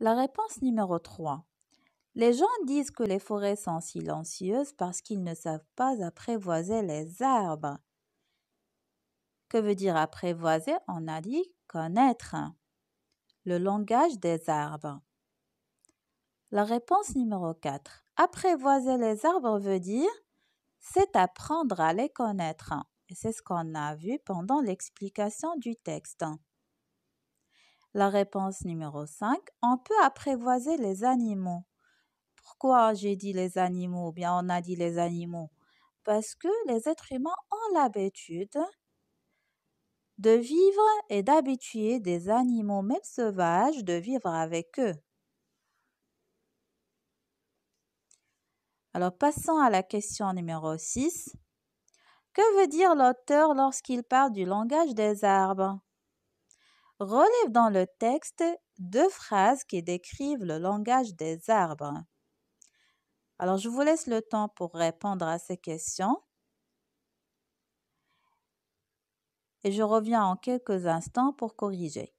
La réponse numéro 3. Les gens disent que les forêts sont silencieuses parce qu'ils ne savent pas apprivoiser les arbres. Que veut dire apprivoiser On a dit connaître. Le langage des arbres. La réponse numéro 4. Apprivoiser les arbres veut dire c'est apprendre à les connaître. Et c'est ce qu'on a vu pendant l'explication du texte. La réponse numéro 5, on peut apprévoiser les animaux. Pourquoi j'ai dit les animaux bien on a dit les animaux Parce que les êtres humains ont l'habitude de vivre et d'habituer des animaux, même sauvages, de vivre avec eux. Alors passons à la question numéro 6. Que veut dire l'auteur lorsqu'il parle du langage des arbres Relève dans le texte deux phrases qui décrivent le langage des arbres. Alors, je vous laisse le temps pour répondre à ces questions. Et je reviens en quelques instants pour corriger.